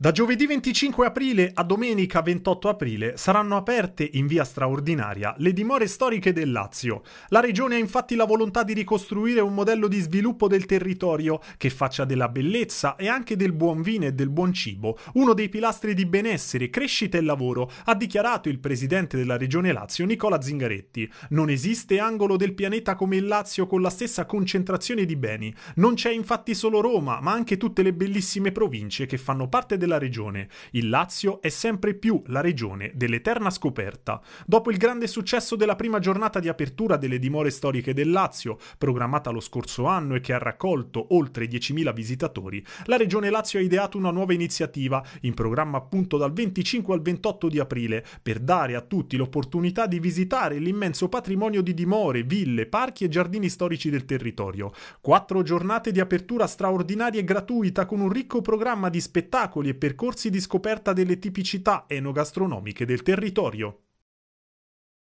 Da giovedì 25 aprile a domenica 28 aprile saranno aperte in via straordinaria le dimore storiche del Lazio. La regione ha infatti la volontà di ricostruire un modello di sviluppo del territorio che faccia della bellezza e anche del buon vino e del buon cibo uno dei pilastri di benessere, crescita e lavoro, ha dichiarato il presidente della regione Lazio Nicola Zingaretti. Non esiste angolo del pianeta come il Lazio con la stessa concentrazione di beni. Non c'è infatti solo Roma, ma anche tutte le bellissime province che fanno parte del della regione. Il Lazio è sempre più la regione dell'eterna scoperta. Dopo il grande successo della prima giornata di apertura delle dimore storiche del Lazio, programmata lo scorso anno e che ha raccolto oltre 10.000 visitatori, la regione Lazio ha ideato una nuova iniziativa, in programma appunto dal 25 al 28 di aprile, per dare a tutti l'opportunità di visitare l'immenso patrimonio di dimore, ville, parchi e giardini storici del territorio. Quattro giornate di apertura straordinaria e gratuita con un ricco programma di spettacoli e percorsi di scoperta delle tipicità enogastronomiche del territorio.